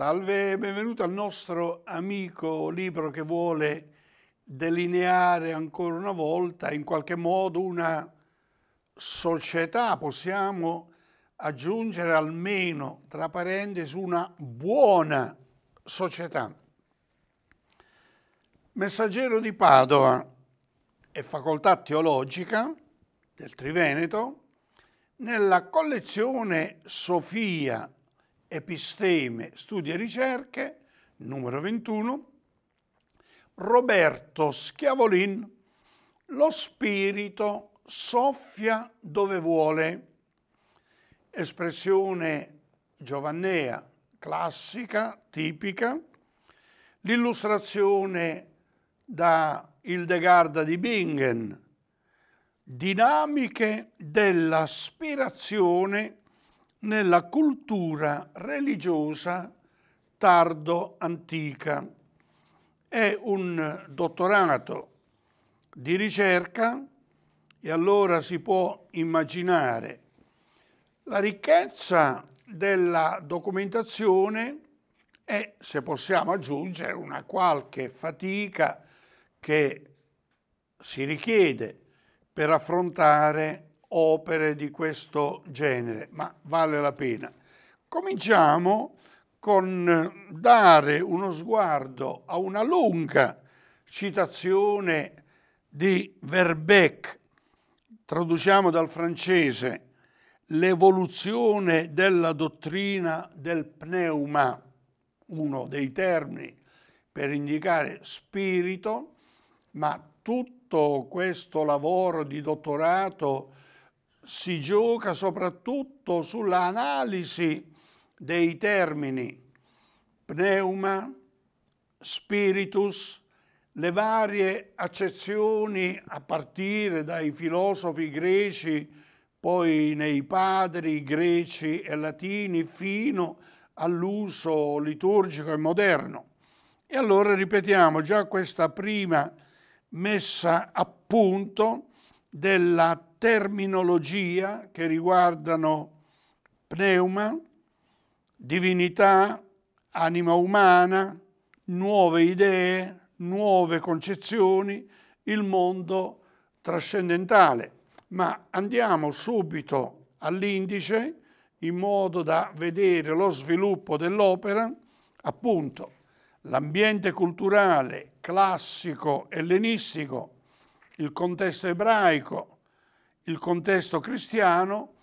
Salve e benvenuto al nostro amico libro che vuole delineare ancora una volta in qualche modo una società, possiamo aggiungere almeno tra parentesi una buona società. Messaggero di Padova e facoltà teologica del Triveneto, nella collezione Sofia Episteme, Studi e Ricerche, numero 21, Roberto Schiavolin, Lo spirito soffia dove vuole, espressione giovannea, classica, tipica, l'illustrazione da Hildegarda di Bingen, dinamiche dell'aspirazione nella cultura religiosa tardo-antica. È un dottorato di ricerca e allora si può immaginare la ricchezza della documentazione e, se possiamo aggiungere, una qualche fatica che si richiede per affrontare opere di questo genere, ma vale la pena. Cominciamo con dare uno sguardo a una lunga citazione di Verbeck, traduciamo dal francese, l'evoluzione della dottrina del pneuma, uno dei termini per indicare spirito, ma tutto questo lavoro di dottorato si gioca soprattutto sull'analisi dei termini pneuma, spiritus, le varie accezioni a partire dai filosofi greci, poi nei padri greci e latini, fino all'uso liturgico e moderno. E allora ripetiamo già questa prima messa a punto della terminologia che riguardano pneuma, divinità, anima umana, nuove idee, nuove concezioni, il mondo trascendentale. Ma andiamo subito all'indice in modo da vedere lo sviluppo dell'opera, appunto l'ambiente culturale classico ellenistico, il contesto ebraico, il contesto cristiano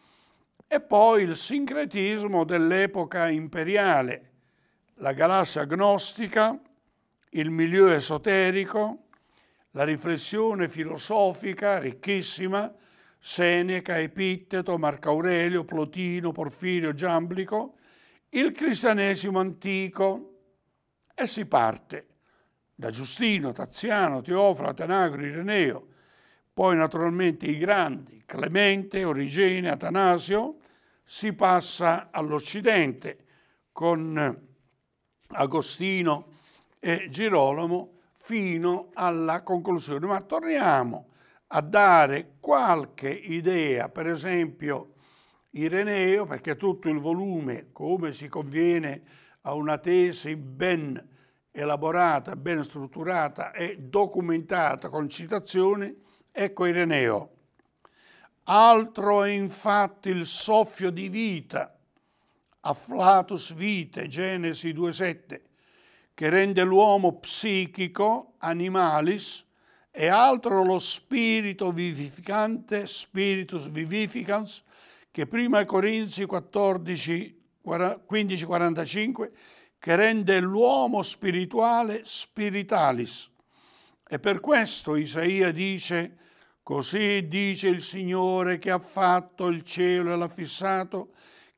e poi il sincretismo dell'epoca imperiale, la galassia gnostica, il milieu esoterico, la riflessione filosofica ricchissima, Seneca, Epitteto, Marco Aurelio, Plotino, Porfirio, Giamblico, il cristianesimo antico e si parte da Giustino, Taziano, Teofra, Atenagro, Ireneo, poi naturalmente i grandi Clemente, Origene, Atanasio, si passa all'Occidente con Agostino e Girolamo fino alla conclusione. Ma torniamo a dare qualche idea, per esempio Ireneo, perché tutto il volume, come si conviene a una tesi ben elaborata, ben strutturata e documentata con citazioni, Ecco Ireneo. Altro è infatti il soffio di vita, afflatus vite, Genesi 2.7, che rende l'uomo psichico, animalis, e altro lo spirito vivificante, spiritus vivificans, che prima Corinzi 14, 15, 45, che rende l'uomo spirituale spiritalis. E per questo Isaia dice Così dice il Signore che ha fatto il cielo e l'ha fissato,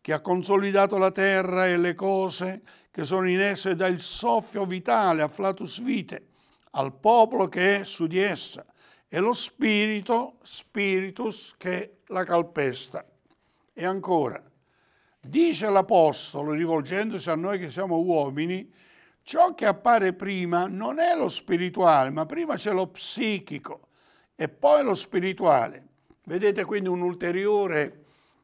che ha consolidato la terra e le cose che sono in essa e dà il soffio vitale a flatus vite al popolo che è su di essa e lo spirito, spiritus, che la calpesta. E ancora, dice l'Apostolo, rivolgendosi a noi che siamo uomini, ciò che appare prima non è lo spirituale, ma prima c'è lo psichico e poi lo spirituale. Vedete quindi un'ulteriore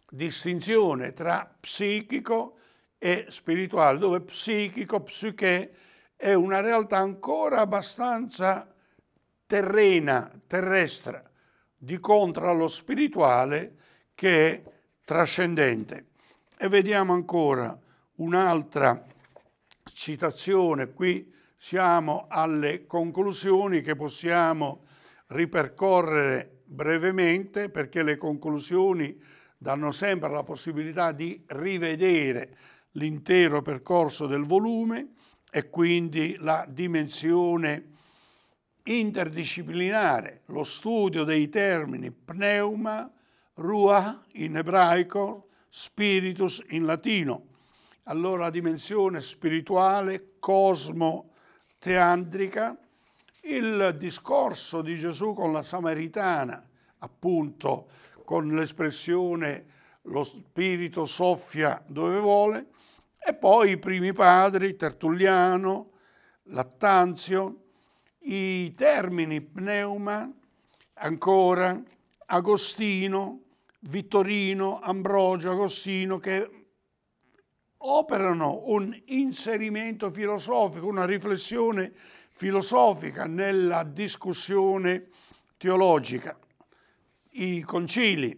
distinzione tra psichico e spirituale, dove psichico, psiche, è una realtà ancora abbastanza terrena, terrestre, di contro allo spirituale che è trascendente. E vediamo ancora un'altra citazione, qui siamo alle conclusioni che possiamo ripercorrere brevemente perché le conclusioni danno sempre la possibilità di rivedere l'intero percorso del volume e quindi la dimensione interdisciplinare, lo studio dei termini pneuma, ruah in ebraico, spiritus in latino. Allora la dimensione spirituale, cosmo, teandrica, il discorso di Gesù con la Samaritana, appunto con l'espressione lo spirito soffia dove vuole, e poi i primi padri, Tertulliano, Lattanzio, i termini pneuma, ancora Agostino, Vittorino, Ambrogio, Agostino, che operano un inserimento filosofico, una riflessione filosofica, nella discussione teologica. I concili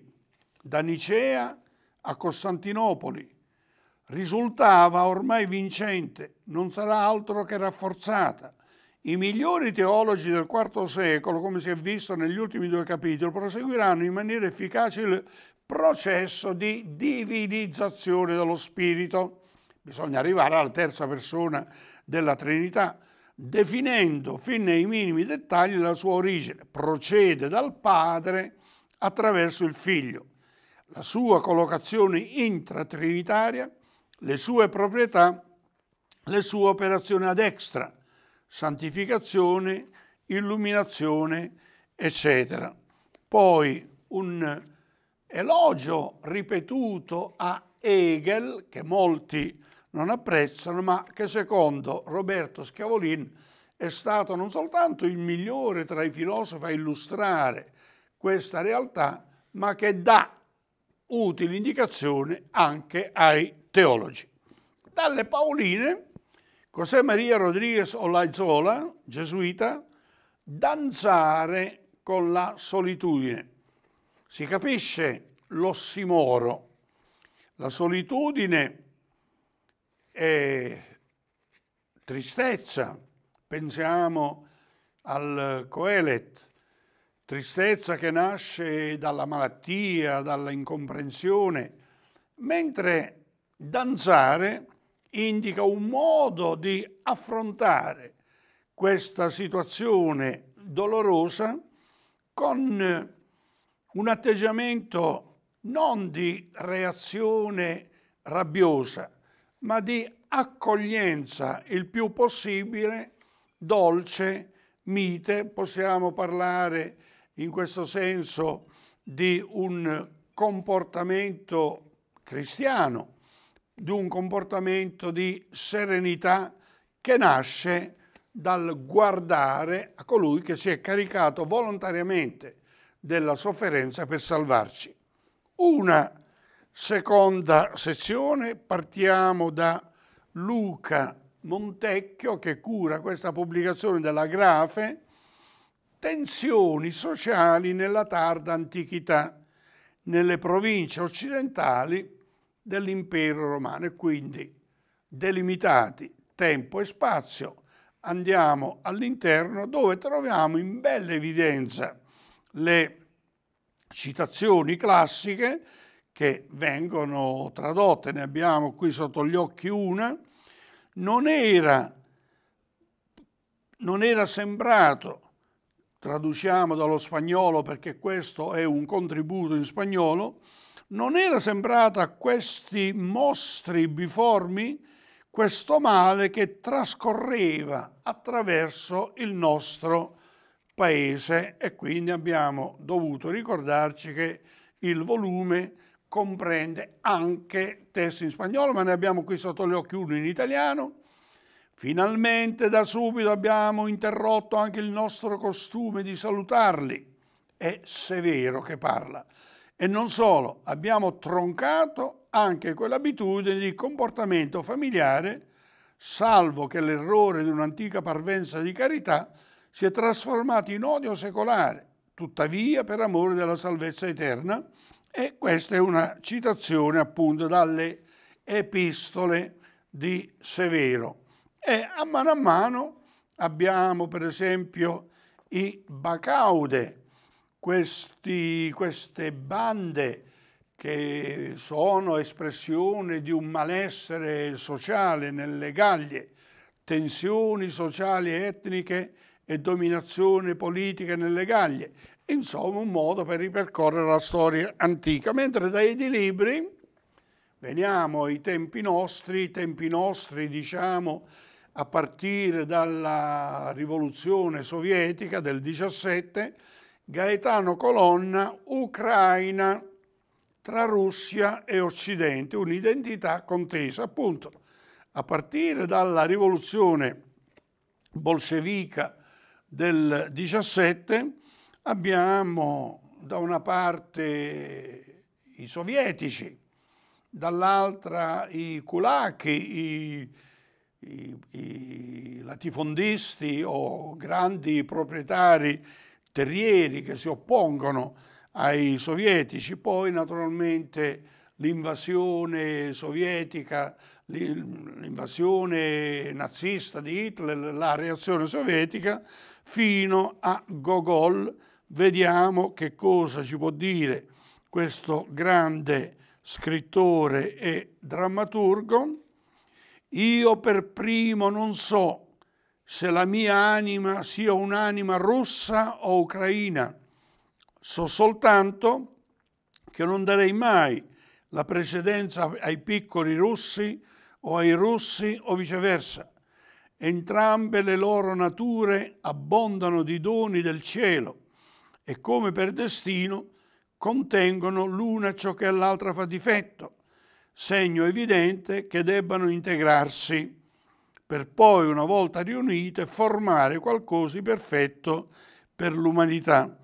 da Nicea a Costantinopoli risultava ormai vincente, non sarà altro che rafforzata. I migliori teologi del IV secolo, come si è visto negli ultimi due capitoli, proseguiranno in maniera efficace il processo di divinizzazione dello spirito. Bisogna arrivare alla terza persona della Trinità, definendo fin nei minimi dettagli la sua origine. Procede dal padre attraverso il figlio, la sua collocazione intratrinitaria, le sue proprietà, le sue operazioni ad extra, santificazione, illuminazione, eccetera. Poi un elogio ripetuto a Hegel, che molti non apprezzano, ma che secondo Roberto Schiavolin è stato non soltanto il migliore tra i filosofi a illustrare questa realtà, ma che dà utili indicazioni anche ai teologi. Dalle Paoline, José Maria Rodríguez Olaizola, gesuita, danzare con la solitudine. Si capisce l'ossimoro. La solitudine e tristezza. Pensiamo al Coelet, tristezza che nasce dalla malattia, dalla incomprensione, mentre danzare indica un modo di affrontare questa situazione dolorosa con un atteggiamento non di reazione rabbiosa, ma di accoglienza il più possibile, dolce, mite, possiamo parlare in questo senso di un comportamento cristiano, di un comportamento di serenità che nasce dal guardare a colui che si è caricato volontariamente della sofferenza per salvarci. Una Seconda sezione, partiamo da Luca Montecchio che cura questa pubblicazione della Grafe Tensioni sociali nella tarda antichità nelle province occidentali dell'impero romano e quindi delimitati tempo e spazio andiamo all'interno dove troviamo in bella evidenza le citazioni classiche che vengono tradotte, ne abbiamo qui sotto gli occhi una, non era, non era sembrato, traduciamo dallo spagnolo perché questo è un contributo in spagnolo, non era sembrato a questi mostri biformi questo male che trascorreva attraverso il nostro paese e quindi abbiamo dovuto ricordarci che il volume comprende anche testi in spagnolo, ma ne abbiamo qui sotto gli occhi uno in italiano. Finalmente da subito abbiamo interrotto anche il nostro costume di salutarli. È Severo che parla. E non solo, abbiamo troncato anche quell'abitudine di comportamento familiare, salvo che l'errore di un'antica parvenza di carità si è trasformato in odio secolare. Tuttavia, per amore della salvezza eterna, e questa è una citazione appunto dalle epistole di Severo. E a mano a mano abbiamo per esempio i Bacaude, questi, queste bande che sono espressione di un malessere sociale nelle Gaglie, tensioni sociali e etniche e dominazione politica nelle Gaglie insomma un modo per ripercorrere la storia antica, mentre dai libri veniamo ai tempi nostri, i tempi nostri diciamo a partire dalla rivoluzione sovietica del 17, Gaetano Colonna, Ucraina tra Russia e Occidente, un'identità contesa appunto a partire dalla rivoluzione bolscevica del 17 Abbiamo da una parte i sovietici, dall'altra i culacchi, i, i, i, latifondisti o grandi proprietari terrieri che si oppongono ai sovietici, poi naturalmente l'invasione sovietica, l'invasione nazista di Hitler, la reazione sovietica, fino a Gogol, vediamo che cosa ci può dire questo grande scrittore e drammaturgo. Io per primo non so se la mia anima sia un'anima russa o ucraina, so soltanto che non darei mai la precedenza ai piccoli russi o ai russi o viceversa. Entrambe le loro nature abbondano di doni del cielo e come per destino contengono l'una ciò che all'altra fa difetto, segno evidente che debbano integrarsi, per poi una volta riunite formare qualcosa di perfetto per l'umanità,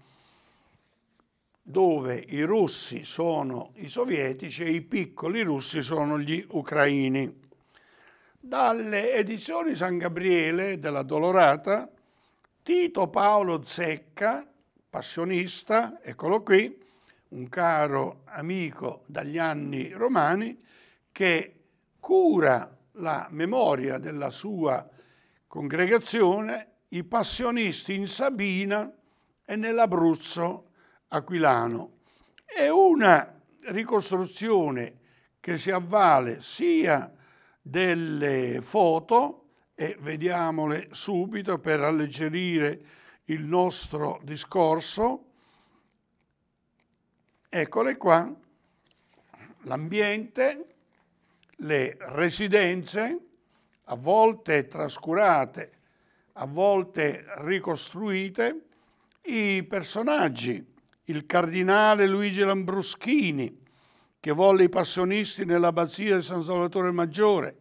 dove i russi sono i sovietici e i piccoli russi sono gli ucraini. Dalle edizioni San Gabriele della Dolorata, Tito Paolo Zecca passionista, eccolo qui, un caro amico dagli anni romani che cura la memoria della sua congregazione, i passionisti in Sabina e nell'Abruzzo aquilano. È una ricostruzione che si avvale sia delle foto, e vediamole subito per alleggerire il nostro discorso. Eccole qua, l'ambiente, le residenze, a volte trascurate, a volte ricostruite, i personaggi, il cardinale Luigi Lambruschini, che volle i passionisti nell'abbazia di San Salvatore Maggiore,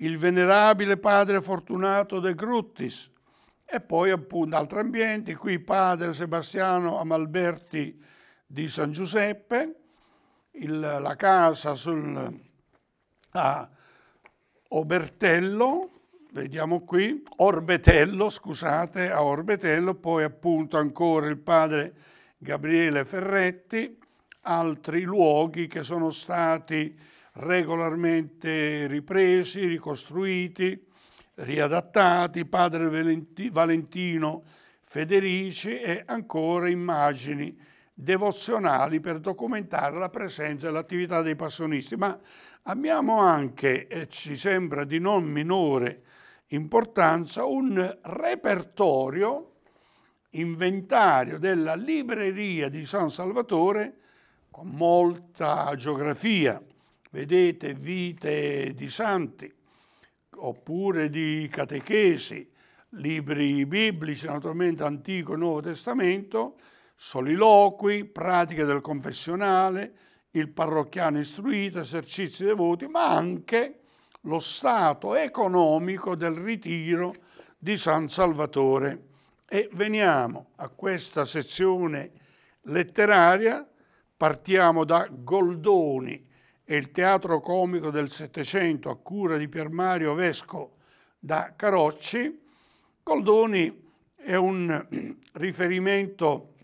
il venerabile padre Fortunato De Gruttis, e poi appunto altri ambienti, qui padre Sebastiano Amalberti di San Giuseppe, il, la casa sul, a Obertello, vediamo qui, Orbetello, scusate, a Orbetello, poi appunto ancora il padre Gabriele Ferretti, altri luoghi che sono stati regolarmente ripresi, ricostruiti, riadattati, padre Valentino Federici e ancora immagini devozionali per documentare la presenza e l'attività dei passionisti. Ma abbiamo anche, e ci sembra di non minore importanza, un repertorio, inventario della libreria di San Salvatore con molta geografia. Vedete vite di santi, oppure di catechesi, libri biblici, naturalmente Antico e Nuovo Testamento, soliloqui, pratiche del confessionale, il parrocchiano istruito, esercizi devoti, ma anche lo stato economico del ritiro di San Salvatore. E veniamo a questa sezione letteraria, partiamo da Goldoni, e il teatro comico del Settecento a cura di Pier Mario Vesco da Carocci, Goldoni è un riferimento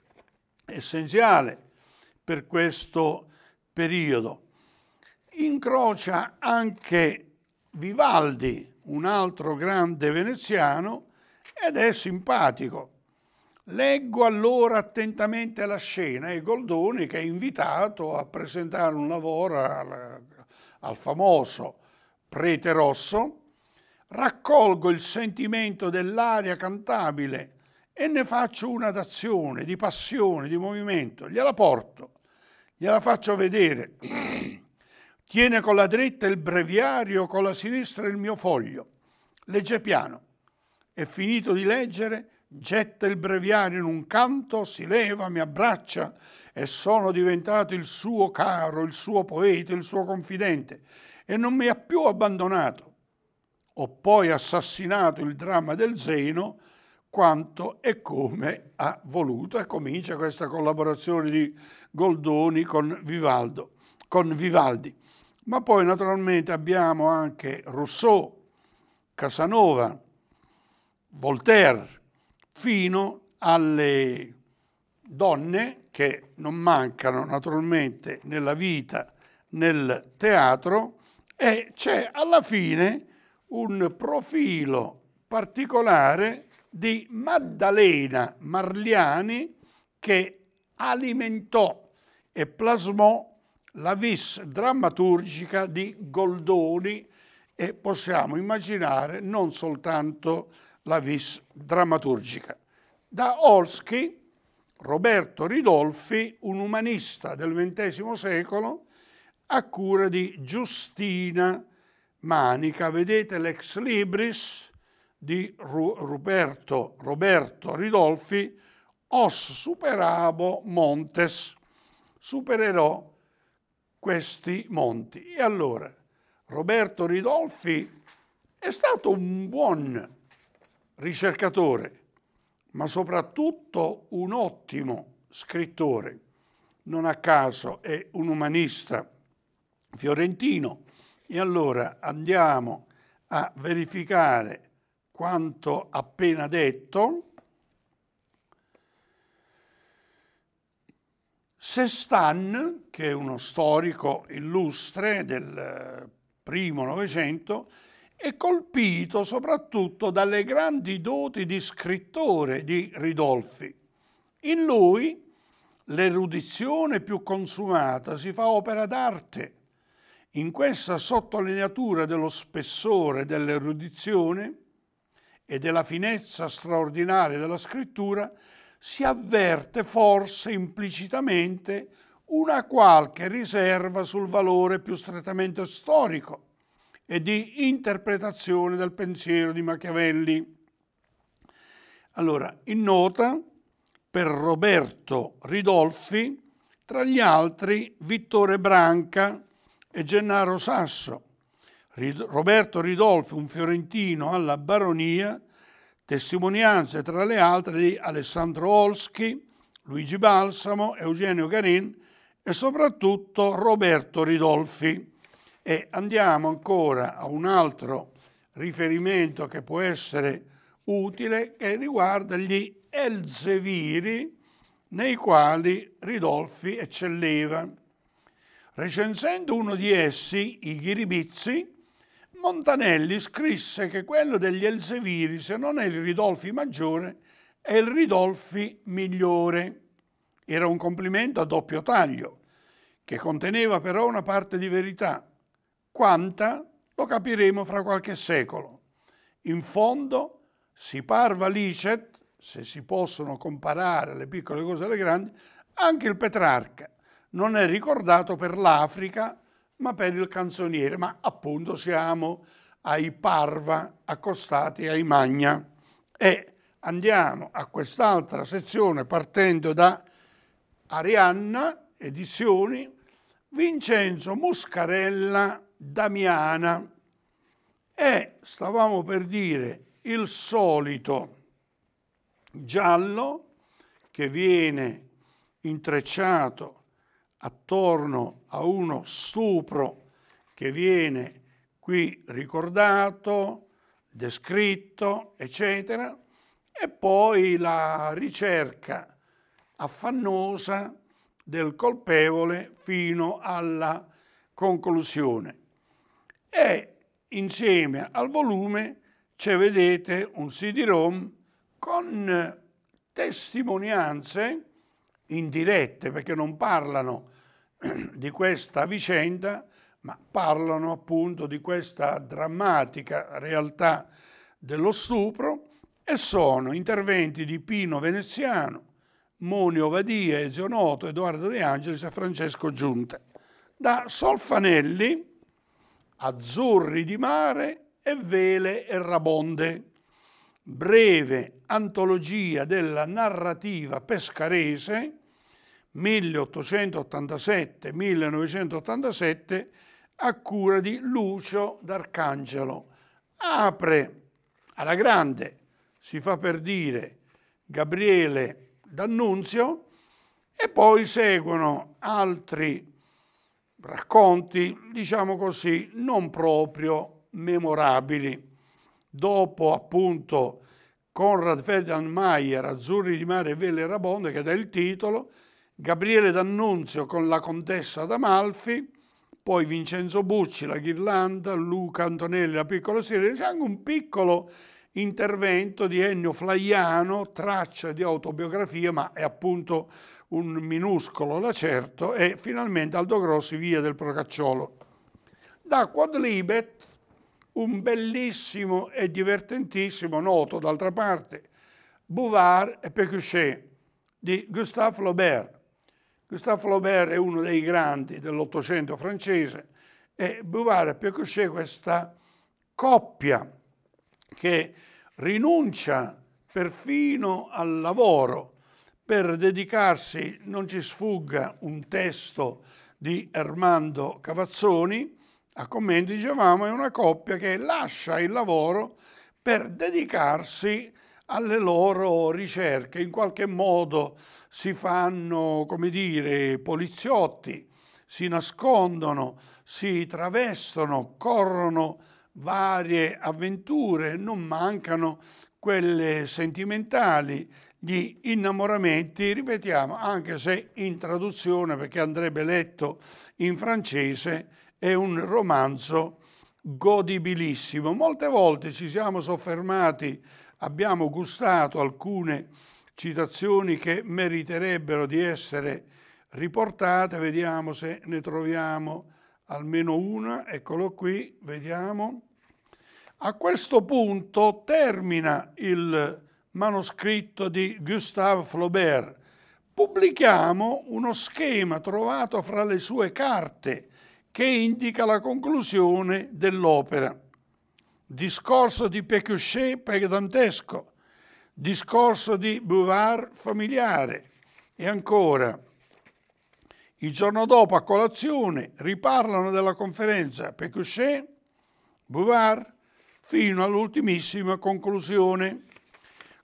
essenziale per questo periodo. Incrocia anche Vivaldi, un altro grande veneziano, ed è simpatico. Leggo allora attentamente la scena e Goldoni che è invitato a presentare un lavoro al, al famoso prete rosso, raccolgo il sentimento dell'aria cantabile e ne faccio una d'azione, di passione, di movimento, gliela porto, gliela faccio vedere. Tiene con la dritta il breviario, con la sinistra il mio foglio. Legge piano. È finito di leggere getta il breviario in un canto, si leva, mi abbraccia e sono diventato il suo caro, il suo poeta, il suo confidente e non mi ha più abbandonato. Ho poi assassinato il dramma del Zeno quanto e come ha voluto e comincia questa collaborazione di Goldoni con, Vivaldo, con Vivaldi. Ma poi naturalmente abbiamo anche Rousseau, Casanova, Voltaire, fino alle donne che non mancano naturalmente nella vita, nel teatro e c'è alla fine un profilo particolare di Maddalena Marliani che alimentò e plasmò la vis drammaturgica di Goldoni e possiamo immaginare non soltanto la vis drammaturgica. Da Olsky, Roberto Ridolfi, un umanista del XX secolo, a cura di Giustina Manica. Vedete l'ex libris di Ruperto, Roberto Ridolfi, Os superabo montes, supererò questi monti. E allora, Roberto Ridolfi è stato un buon ricercatore, ma soprattutto un ottimo scrittore. Non a caso è un umanista fiorentino. E allora andiamo a verificare quanto appena detto. Sestan, che è uno storico illustre del eh, primo Novecento, è colpito soprattutto dalle grandi doti di scrittore di Ridolfi. In lui l'erudizione più consumata si fa opera d'arte. In questa sottolineatura dello spessore dell'erudizione e della finezza straordinaria della scrittura si avverte forse implicitamente una qualche riserva sul valore più strettamente storico e di interpretazione del pensiero di Machiavelli. Allora, in nota per Roberto Ridolfi, tra gli altri Vittore Branca e Gennaro Sasso. Roberto Ridolfi, un fiorentino alla baronia, testimonianze tra le altre di Alessandro Olschi, Luigi Balsamo, Eugenio Garin e soprattutto Roberto Ridolfi. E andiamo ancora a un altro riferimento che può essere utile che riguarda gli Elzeviri nei quali Ridolfi eccelleva. Recensendo uno di essi, i Ghiribizzi, Montanelli scrisse che quello degli Elzeviri, se non è il Ridolfi maggiore, è il Ridolfi migliore. Era un complimento a doppio taglio, che conteneva però una parte di verità. Quanta lo capiremo fra qualche secolo. In fondo, si parva licet, se si possono comparare le piccole cose alle grandi, anche il Petrarca. Non è ricordato per l'Africa, ma per il canzoniere, ma appunto siamo ai parva accostati ai magna. E andiamo a quest'altra sezione partendo da Arianna, edizioni, Vincenzo Muscarella damiana e stavamo per dire il solito giallo che viene intrecciato attorno a uno stupro che viene qui ricordato, descritto, eccetera, e poi la ricerca affannosa del colpevole fino alla conclusione e insieme al volume c'è, vedete, un CD-ROM con eh, testimonianze indirette, perché non parlano di questa vicenda, ma parlano appunto di questa drammatica realtà dello stupro e sono interventi di Pino Veneziano, Monio Vadia, Ezionoto, Edoardo De Angelis e Francesco Giunte. Da Solfanelli azzurri di mare e vele errabonde. Breve antologia della narrativa pescarese 1887-1987 a cura di Lucio d'Arcangelo. Apre alla grande, si fa per dire, Gabriele D'Annunzio e poi seguono altri racconti, diciamo così, non proprio memorabili. Dopo appunto Conrad Ferdinand Mayer, Azzurri di mare e vele rabonde, che dà il titolo, Gabriele D'Annunzio con la contessa d'Amalfi, poi Vincenzo Bucci, la ghirlanda, Luca Antonelli, la piccola serie, c'è anche un piccolo intervento di Ennio Flaiano, traccia di autobiografia, ma è appunto un minuscolo lacerto e finalmente Aldo Grossi via del Procacciolo. Da Quadlibet, un bellissimo e divertentissimo, noto d'altra parte, Bouvard e Pécuchet di Gustave Flaubert. Gustave Flaubert è uno dei grandi dell'Ottocento francese e Bouvard e Pécuchet, questa coppia che rinuncia perfino al lavoro per dedicarsi, non ci sfugga, un testo di Ermando Cavazzoni, a commenti dicevamo è una coppia che lascia il lavoro per dedicarsi alle loro ricerche, in qualche modo si fanno, come dire, poliziotti, si nascondono, si travestono, corrono varie avventure, non mancano quelle sentimentali gli innamoramenti, ripetiamo, anche se in traduzione, perché andrebbe letto in francese, è un romanzo godibilissimo. Molte volte ci siamo soffermati, abbiamo gustato alcune citazioni che meriterebbero di essere riportate, vediamo se ne troviamo almeno una, eccolo qui, vediamo. A questo punto termina il manoscritto di Gustave Flaubert, pubblichiamo uno schema trovato fra le sue carte che indica la conclusione dell'opera. Discorso di Pécuchet pedantesco, discorso di Bouvard familiare e ancora. Il giorno dopo a colazione riparlano della conferenza Pécuchet, Bouvard fino all'ultimissima conclusione.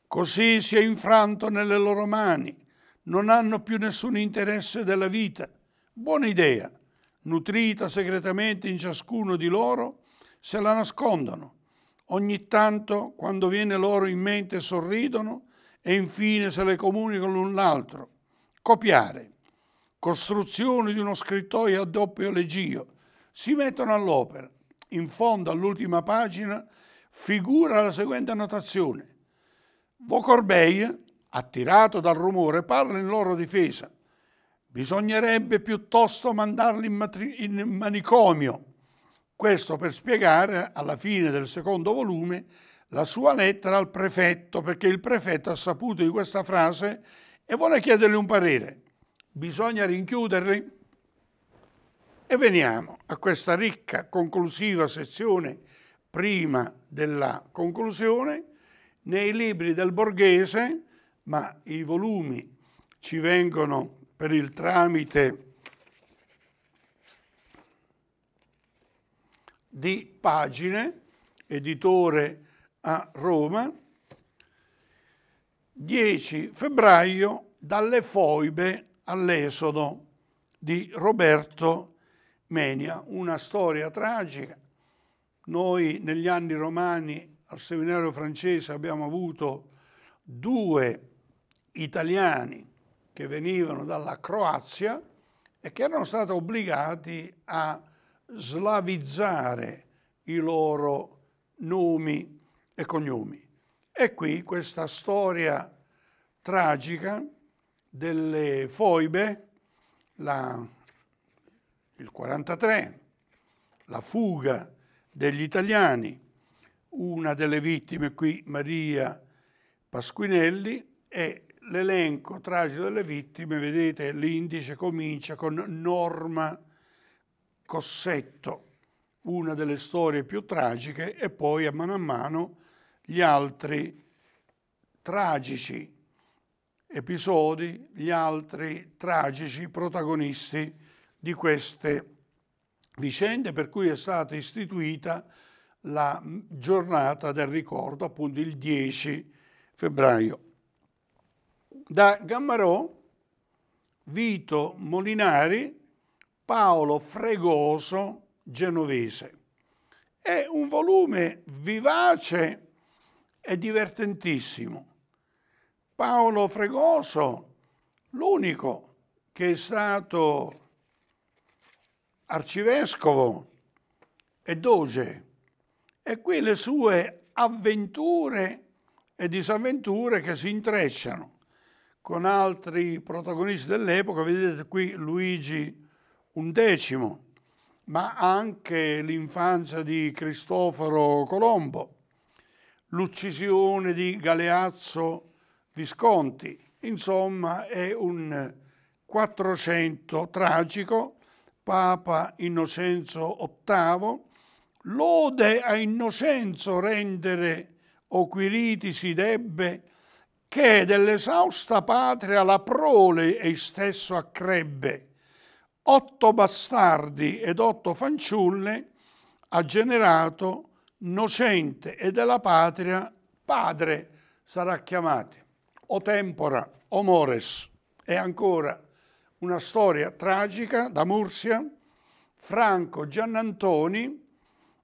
Così si è infranto nelle loro mani, non hanno più nessun interesse della vita. Buona idea, nutrita segretamente in ciascuno di loro, se la nascondono. Ogni tanto, quando viene loro in mente, sorridono e infine se le comunicano l'un l'altro. Copiare. Costruzione di uno scrittoio a doppio legio. Si mettono all'opera. In fondo all'ultima pagina figura la seguente annotazione. Vocorbei, attirato dal rumore, parla in loro difesa. Bisognerebbe piuttosto mandarli in, in manicomio. Questo per spiegare, alla fine del secondo volume, la sua lettera al prefetto, perché il prefetto ha saputo di questa frase e vuole chiedergli un parere. Bisogna rinchiuderli? E veniamo a questa ricca conclusiva sezione prima della conclusione nei libri del Borghese, ma i volumi ci vengono per il tramite di Pagine, editore a Roma, 10 febbraio dalle foibe all'esodo di Roberto Menia, una storia tragica. Noi negli anni romani al seminario francese abbiamo avuto due italiani che venivano dalla Croazia e che erano stati obbligati a slavizzare i loro nomi e cognomi. E qui questa storia tragica delle foibe, la, il 43, la fuga degli italiani una delle vittime qui, Maria Pasquinelli, e l'elenco tragico delle vittime, vedete l'indice comincia con Norma Cossetto, una delle storie più tragiche, e poi a mano a mano gli altri tragici episodi, gli altri tragici protagonisti di queste vicende, per cui è stata istituita la giornata del ricordo, appunto il 10 febbraio. Da Gammarò, Vito Molinari, Paolo Fregoso, genovese. È un volume vivace e divertentissimo. Paolo Fregoso, l'unico che è stato arcivescovo e doge e qui le sue avventure e disavventure che si intrecciano con altri protagonisti dell'epoca, vedete qui Luigi XI, ma anche l'infanzia di Cristoforo Colombo, l'uccisione di Galeazzo Visconti, insomma è un 400 tragico, Papa Innocenzo VIII lode a innocenzo rendere o quiriti si debbe, che dell'esausta patria la prole e stesso accrebbe, otto bastardi ed otto fanciulle ha generato nocente e della patria padre sarà chiamato, o tempora, o mores. E ancora una storia tragica da Mursia, Franco Giannantoni,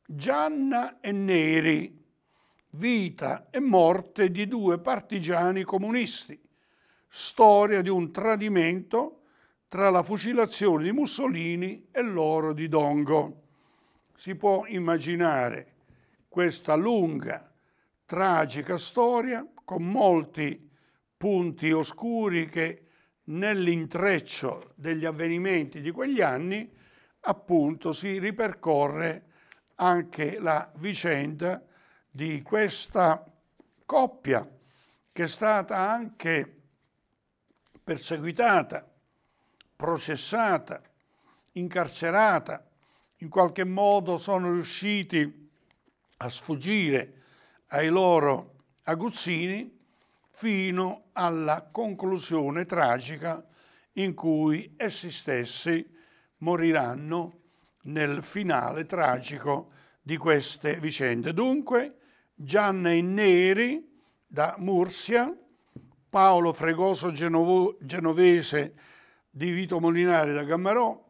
Gianna e Neri, vita e morte di due partigiani comunisti, storia di un tradimento tra la fucilazione di Mussolini e l'oro di Dongo. Si può immaginare questa lunga, tragica storia con molti punti oscuri che nell'intreccio degli avvenimenti di quegli anni appunto si ripercorre anche la vicenda di questa coppia che è stata anche perseguitata, processata, incarcerata, in qualche modo sono riusciti a sfuggire ai loro aguzzini fino alla conclusione tragica in cui essi stessi moriranno nel finale tragico di queste vicende. Dunque, Gianne Inneri da Mursia, Paolo Fregoso Genovo- Genovese di Vito Molinari da Gammarò,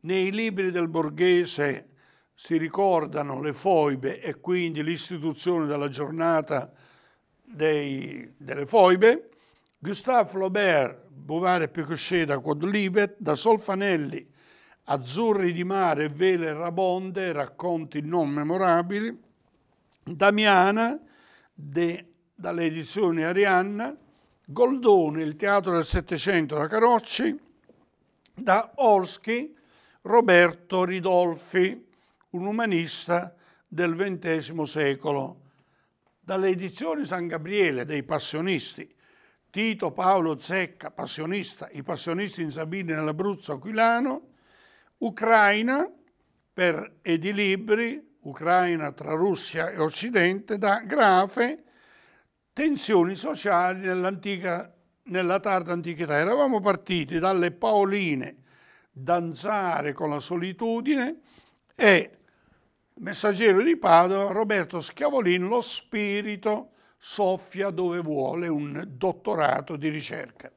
nei libri del Borghese si ricordano le foibe e quindi l'istituzione della giornata dei, delle foibe, Gustave Flaubert, Bouvard e Picochet da Quadlibet, da Solfanelli Azzurri di mare, vele rabonde, racconti non memorabili, Damiana de, dalle edizioni Arianna, Goldone, il teatro del Settecento da Carocci, da Olski, Roberto Ridolfi, un umanista del XX secolo, dalle edizioni San Gabriele dei Passionisti, Tito Paolo Zecca, passionista, i passionisti in Sabine nell'Abruzzo Aquilano, Ucraina per Edilibri, Ucraina tra Russia e Occidente, da Grafe, tensioni sociali nell'antica nella tarda antichità. Eravamo partiti dalle Paoline, danzare con la solitudine e messaggero di Padova, Roberto Schiavolin, lo spirito soffia dove vuole un dottorato di ricerca.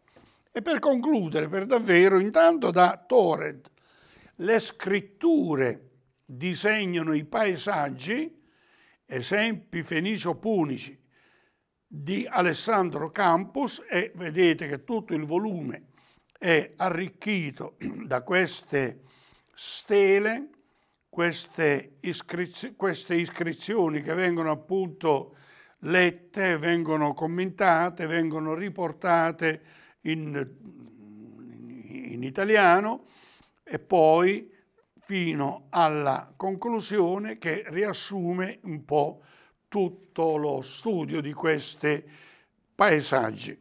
E per concludere, per davvero, intanto da Tored, le scritture disegnano i paesaggi, esempi fenicio-punici di Alessandro Campus e vedete che tutto il volume è arricchito da queste stele, queste, iscriz queste iscrizioni che vengono appunto lette, vengono commentate, vengono riportate in, in italiano, e poi fino alla conclusione che riassume un po' tutto lo studio di questi paesaggi.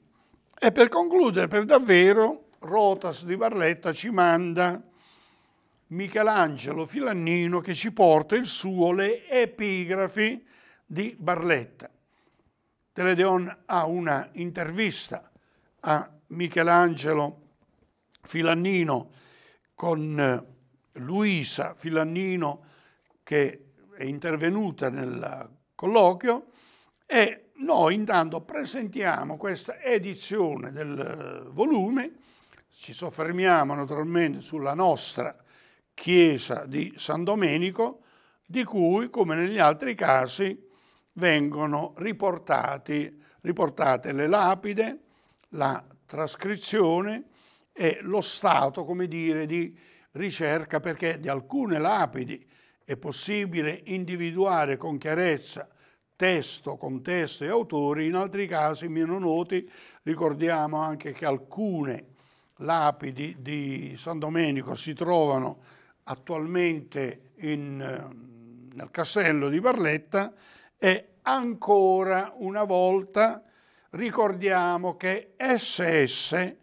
E per concludere, per davvero, Rotas di Barletta ci manda Michelangelo Filannino che ci porta il suo Le epigrafi di Barletta. Teledeon ha una intervista a Michelangelo Filannino con eh, Luisa Filannino che è intervenuta nel colloquio e noi intanto presentiamo questa edizione del eh, volume, ci soffermiamo naturalmente sulla nostra chiesa di San Domenico, di cui, come negli altri casi, vengono riportate le lapide, la trascrizione, e lo stato, come dire, di ricerca perché di alcune lapidi è possibile individuare con chiarezza testo, contesto e autori, in altri casi meno noti, ricordiamo anche che alcune lapidi di San Domenico si trovano attualmente in, eh, nel castello di Barletta e ancora una volta ricordiamo che SS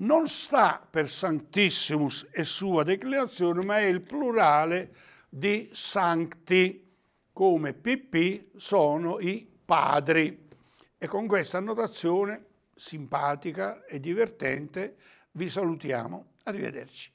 non sta per Sanctissimus e sua declinazione, ma è il plurale di sancti, come PP sono i padri. E con questa annotazione simpatica e divertente vi salutiamo. Arrivederci.